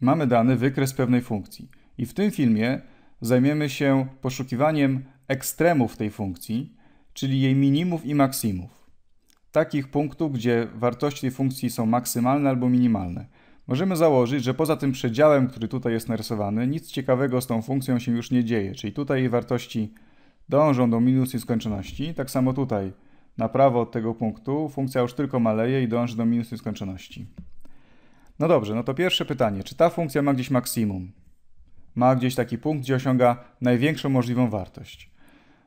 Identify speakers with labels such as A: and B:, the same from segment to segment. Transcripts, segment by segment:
A: mamy dany wykres pewnej funkcji. I w tym filmie zajmiemy się poszukiwaniem ekstremów tej funkcji, czyli jej minimów i maksimów. Takich punktów, gdzie wartości tej funkcji są maksymalne albo minimalne. Możemy założyć, że poza tym przedziałem, który tutaj jest narysowany, nic ciekawego z tą funkcją się już nie dzieje, czyli tutaj jej wartości dążą do minus i skończoności. Tak samo tutaj, na prawo od tego punktu, funkcja już tylko maleje i dąży do minus i skończoności. No dobrze, no to pierwsze pytanie. Czy ta funkcja ma gdzieś maksimum? Ma gdzieś taki punkt, gdzie osiąga największą możliwą wartość.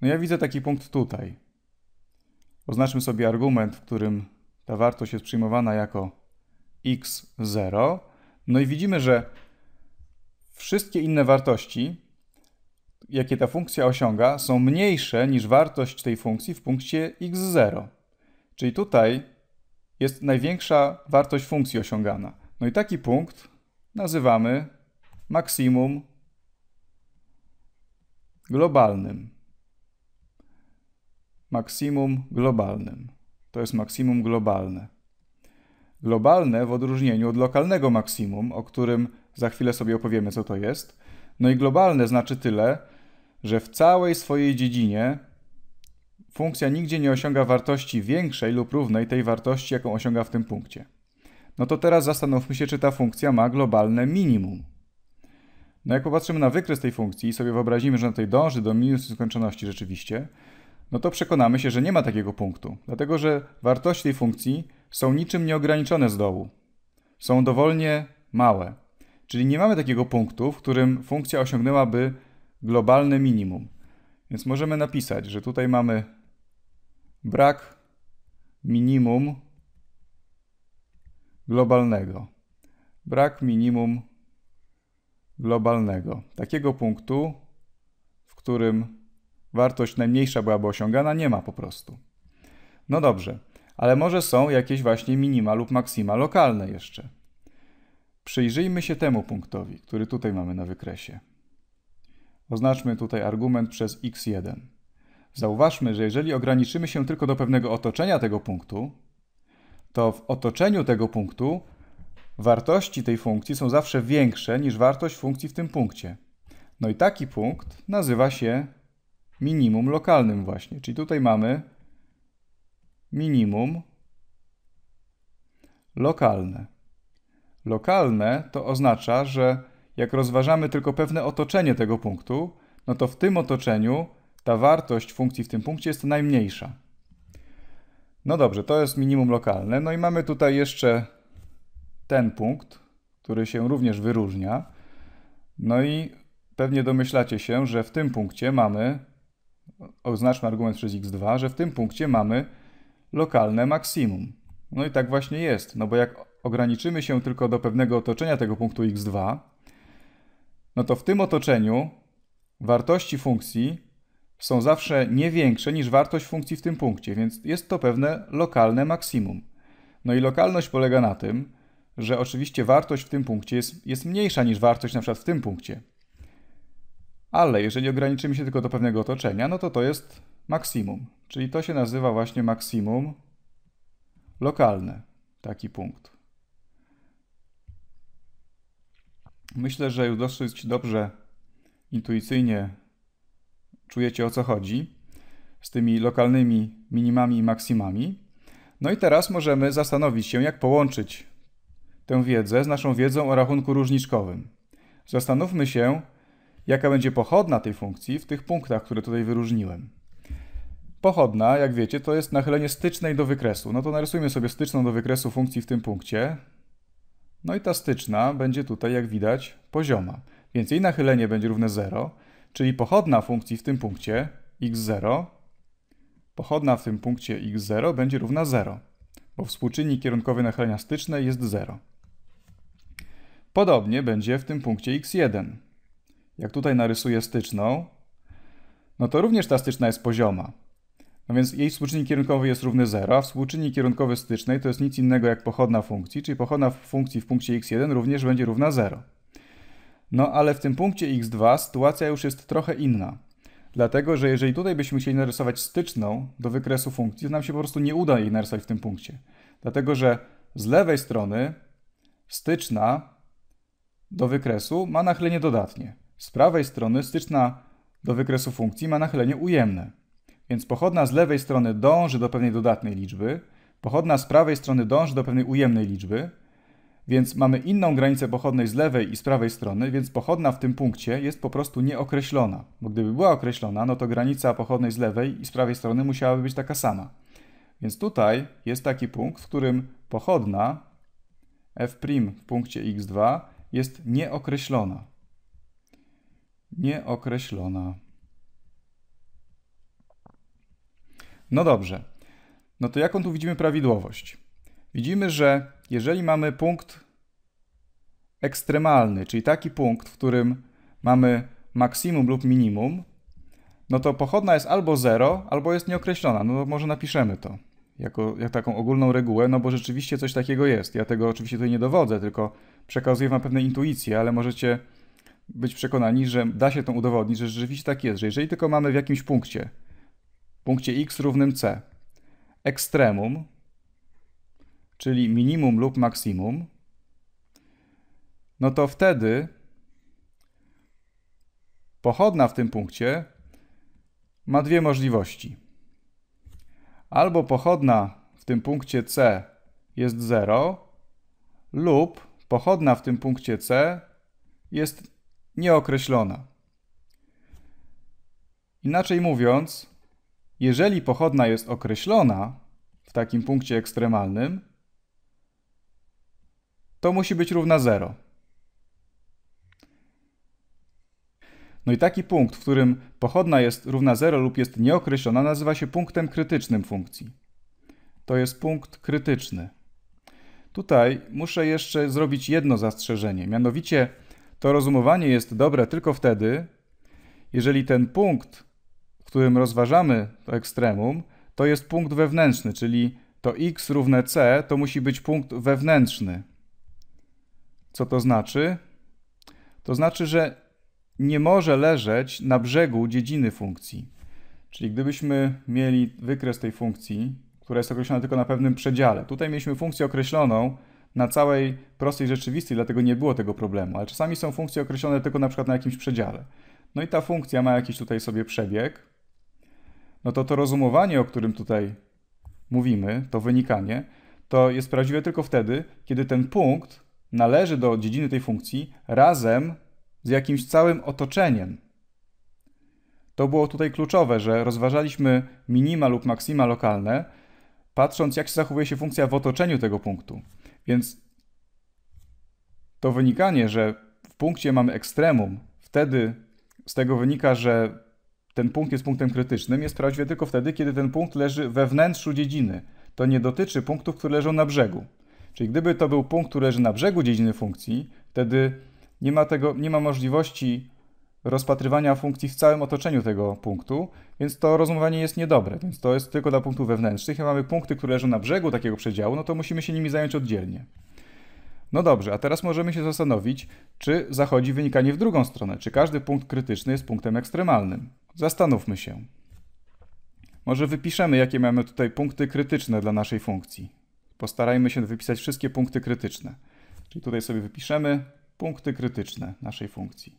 A: No ja widzę taki punkt tutaj. Oznaczmy sobie argument, w którym ta wartość jest przyjmowana jako x0. No i widzimy, że wszystkie inne wartości, jakie ta funkcja osiąga, są mniejsze niż wartość tej funkcji w punkcie x0. Czyli tutaj jest największa wartość funkcji osiągana. No i taki punkt nazywamy maksimum globalnym. Maksimum globalnym. To jest maksimum globalne. Globalne w odróżnieniu od lokalnego maksimum, o którym za chwilę sobie opowiemy, co to jest. No i globalne znaczy tyle, że w całej swojej dziedzinie funkcja nigdzie nie osiąga wartości większej lub równej tej wartości, jaką osiąga w tym punkcie no to teraz zastanówmy się, czy ta funkcja ma globalne minimum. No jak popatrzymy na wykres tej funkcji i sobie wyobrazimy, że na tej dąży do minus skończoności rzeczywiście, no to przekonamy się, że nie ma takiego punktu, dlatego że wartości tej funkcji są niczym nieograniczone z dołu. Są dowolnie małe. Czyli nie mamy takiego punktu, w którym funkcja osiągnęłaby globalne minimum. Więc możemy napisać, że tutaj mamy brak minimum globalnego. Brak minimum globalnego. Takiego punktu, w którym wartość najmniejsza byłaby osiągana, nie ma po prostu. No dobrze, ale może są jakieś właśnie minima lub maksima lokalne jeszcze. Przyjrzyjmy się temu punktowi, który tutaj mamy na wykresie. Oznaczmy tutaj argument przez x1. Zauważmy, że jeżeli ograniczymy się tylko do pewnego otoczenia tego punktu, to w otoczeniu tego punktu wartości tej funkcji są zawsze większe niż wartość funkcji w tym punkcie. No i taki punkt nazywa się minimum lokalnym właśnie. Czyli tutaj mamy minimum lokalne. Lokalne to oznacza, że jak rozważamy tylko pewne otoczenie tego punktu, no to w tym otoczeniu ta wartość funkcji w tym punkcie jest najmniejsza. No dobrze, to jest minimum lokalne. No i mamy tutaj jeszcze ten punkt, który się również wyróżnia. No i pewnie domyślacie się, że w tym punkcie mamy, oznaczmy argument przez x2, że w tym punkcie mamy lokalne maksimum. No i tak właśnie jest, no bo jak ograniczymy się tylko do pewnego otoczenia tego punktu x2, no to w tym otoczeniu wartości funkcji są zawsze nie większe niż wartość funkcji w tym punkcie, więc jest to pewne lokalne maksimum. No i lokalność polega na tym, że oczywiście wartość w tym punkcie jest, jest mniejsza niż wartość na przykład w tym punkcie. Ale jeżeli ograniczymy się tylko do pewnego otoczenia, no to to jest maksimum. Czyli to się nazywa właśnie maksimum lokalne. Taki punkt. Myślę, że już dosyć dobrze intuicyjnie czujecie o co chodzi z tymi lokalnymi minimami i maksimami. No i teraz możemy zastanowić się, jak połączyć tę wiedzę z naszą wiedzą o rachunku różniczkowym. Zastanówmy się, jaka będzie pochodna tej funkcji w tych punktach, które tutaj wyróżniłem. Pochodna, jak wiecie, to jest nachylenie stycznej do wykresu. No to narysujmy sobie styczną do wykresu funkcji w tym punkcie. No i ta styczna będzie tutaj, jak widać, pozioma. Więc jej nachylenie będzie równe 0 czyli pochodna funkcji w tym punkcie x0, pochodna w tym punkcie x0 będzie równa 0, bo współczynnik kierunkowy nachylenia stycznej jest 0. Podobnie będzie w tym punkcie x1. Jak tutaj narysuję styczną, no to również ta styczna jest pozioma. No więc jej współczynnik kierunkowy jest równy 0, a współczynnik kierunkowy stycznej to jest nic innego jak pochodna funkcji, czyli pochodna funkcji w punkcie x1 również będzie równa 0. No ale w tym punkcie x2 sytuacja już jest trochę inna. Dlatego, że jeżeli tutaj byśmy chcieli narysować styczną do wykresu funkcji, to nam się po prostu nie uda jej narysować w tym punkcie. Dlatego, że z lewej strony styczna do wykresu ma nachylenie dodatnie. Z prawej strony styczna do wykresu funkcji ma nachylenie ujemne. Więc pochodna z lewej strony dąży do pewnej dodatniej liczby, pochodna z prawej strony dąży do pewnej ujemnej liczby, więc mamy inną granicę pochodnej z lewej i z prawej strony, więc pochodna w tym punkcie jest po prostu nieokreślona, bo gdyby była określona, no to granica pochodnej z lewej i z prawej strony musiałaby być taka sama. Więc tutaj jest taki punkt, w którym pochodna f' w punkcie x2 jest nieokreślona. Nieokreślona. No dobrze. No to jaką tu widzimy prawidłowość? Widzimy, że jeżeli mamy punkt ekstremalny, czyli taki punkt, w którym mamy maksimum lub minimum, no to pochodna jest albo 0, albo jest nieokreślona. No może napiszemy to jako, jak taką ogólną regułę, no bo rzeczywiście coś takiego jest. Ja tego oczywiście tutaj nie dowodzę, tylko przekazuję wam pewne intuicje, ale możecie być przekonani, że da się to udowodnić, że rzeczywiście tak jest, że jeżeli tylko mamy w jakimś punkcie, punkcie x równym c, ekstremum, czyli minimum lub maksimum, no to wtedy pochodna w tym punkcie ma dwie możliwości. Albo pochodna w tym punkcie C jest 0, lub pochodna w tym punkcie C jest nieokreślona. Inaczej mówiąc, jeżeli pochodna jest określona w takim punkcie ekstremalnym, to musi być równa 0. No i taki punkt, w którym pochodna jest równa 0 lub jest nieokreślona, nazywa się punktem krytycznym funkcji. To jest punkt krytyczny. Tutaj muszę jeszcze zrobić jedno zastrzeżenie, mianowicie to rozumowanie jest dobre tylko wtedy, jeżeli ten punkt, w którym rozważamy to ekstremum, to jest punkt wewnętrzny, czyli to x równe c to musi być punkt wewnętrzny. Co to znaczy? To znaczy, że nie może leżeć na brzegu dziedziny funkcji. Czyli gdybyśmy mieli wykres tej funkcji, która jest określona tylko na pewnym przedziale. Tutaj mieliśmy funkcję określoną na całej prostej rzeczywistości, dlatego nie było tego problemu. Ale czasami są funkcje określone tylko na przykład na jakimś przedziale. No i ta funkcja ma jakiś tutaj sobie przebieg. No to to rozumowanie, o którym tutaj mówimy, to wynikanie, to jest prawdziwe tylko wtedy, kiedy ten punkt należy do dziedziny tej funkcji razem z jakimś całym otoczeniem. To było tutaj kluczowe, że rozważaliśmy minima lub maksima lokalne, patrząc jak się zachowuje się funkcja w otoczeniu tego punktu. Więc to wynikanie, że w punkcie mamy ekstremum, wtedy z tego wynika, że ten punkt jest punktem krytycznym, jest prawdziwe tylko wtedy, kiedy ten punkt leży we wnętrzu dziedziny. To nie dotyczy punktów, które leżą na brzegu. Czyli gdyby to był punkt, który leży na brzegu dziedziny funkcji, wtedy nie ma, tego, nie ma możliwości rozpatrywania funkcji w całym otoczeniu tego punktu, więc to rozumowanie jest niedobre, więc to jest tylko dla punktów wewnętrznych. a mamy punkty, które leżą na brzegu takiego przedziału, no to musimy się nimi zająć oddzielnie. No dobrze, a teraz możemy się zastanowić, czy zachodzi wynikanie w drugą stronę, czy każdy punkt krytyczny jest punktem ekstremalnym. Zastanówmy się. Może wypiszemy, jakie mamy tutaj punkty krytyczne dla naszej funkcji postarajmy się wypisać wszystkie punkty krytyczne. Czyli tutaj sobie wypiszemy punkty krytyczne naszej funkcji.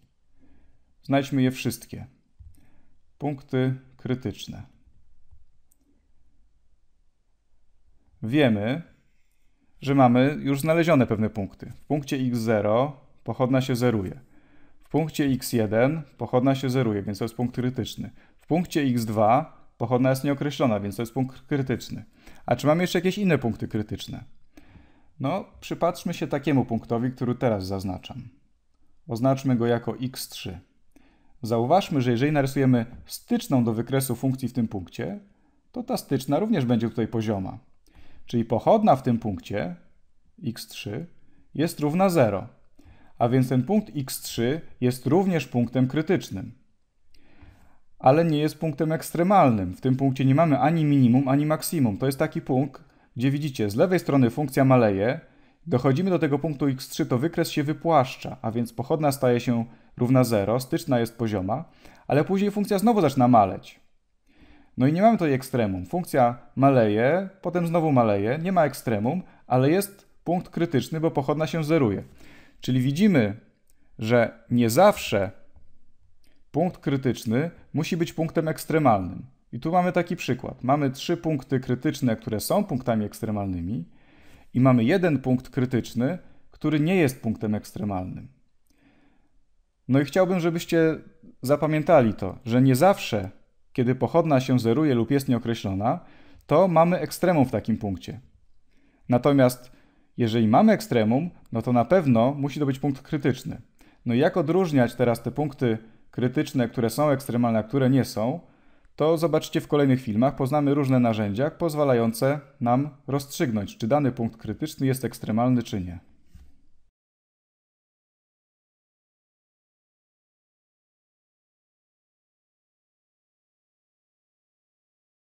A: Znajdźmy je wszystkie. Punkty krytyczne. Wiemy, że mamy już znalezione pewne punkty. W punkcie x0 pochodna się zeruje. W punkcie x1 pochodna się zeruje, więc to jest punkt krytyczny. W punkcie x2 Pochodna jest nieokreślona, więc to jest punkt krytyczny. A czy mamy jeszcze jakieś inne punkty krytyczne? No, przypatrzmy się takiemu punktowi, który teraz zaznaczam. Oznaczmy go jako x3. Zauważmy, że jeżeli narysujemy styczną do wykresu funkcji w tym punkcie, to ta styczna również będzie tutaj pozioma. Czyli pochodna w tym punkcie, x3, jest równa 0. A więc ten punkt x3 jest również punktem krytycznym ale nie jest punktem ekstremalnym. W tym punkcie nie mamy ani minimum, ani maksimum. To jest taki punkt, gdzie widzicie, z lewej strony funkcja maleje, dochodzimy do tego punktu x3, to wykres się wypłaszcza, a więc pochodna staje się równa 0, styczna jest pozioma, ale później funkcja znowu zaczyna maleć. No i nie mamy tutaj ekstremum. Funkcja maleje, potem znowu maleje, nie ma ekstremum, ale jest punkt krytyczny, bo pochodna się zeruje. Czyli widzimy, że nie zawsze punkt krytyczny musi być punktem ekstremalnym. I tu mamy taki przykład. Mamy trzy punkty krytyczne, które są punktami ekstremalnymi, i mamy jeden punkt krytyczny, który nie jest punktem ekstremalnym. No i chciałbym, żebyście zapamiętali to, że nie zawsze, kiedy pochodna się zeruje lub jest nieokreślona, to mamy ekstremum w takim punkcie. Natomiast jeżeli mamy ekstremum, no to na pewno musi to być punkt krytyczny. No i jak odróżniać teraz te punkty krytyczne, które są ekstremalne, a które nie są, to zobaczycie w kolejnych filmach, poznamy różne narzędzia pozwalające nam rozstrzygnąć, czy dany punkt krytyczny jest ekstremalny, czy nie.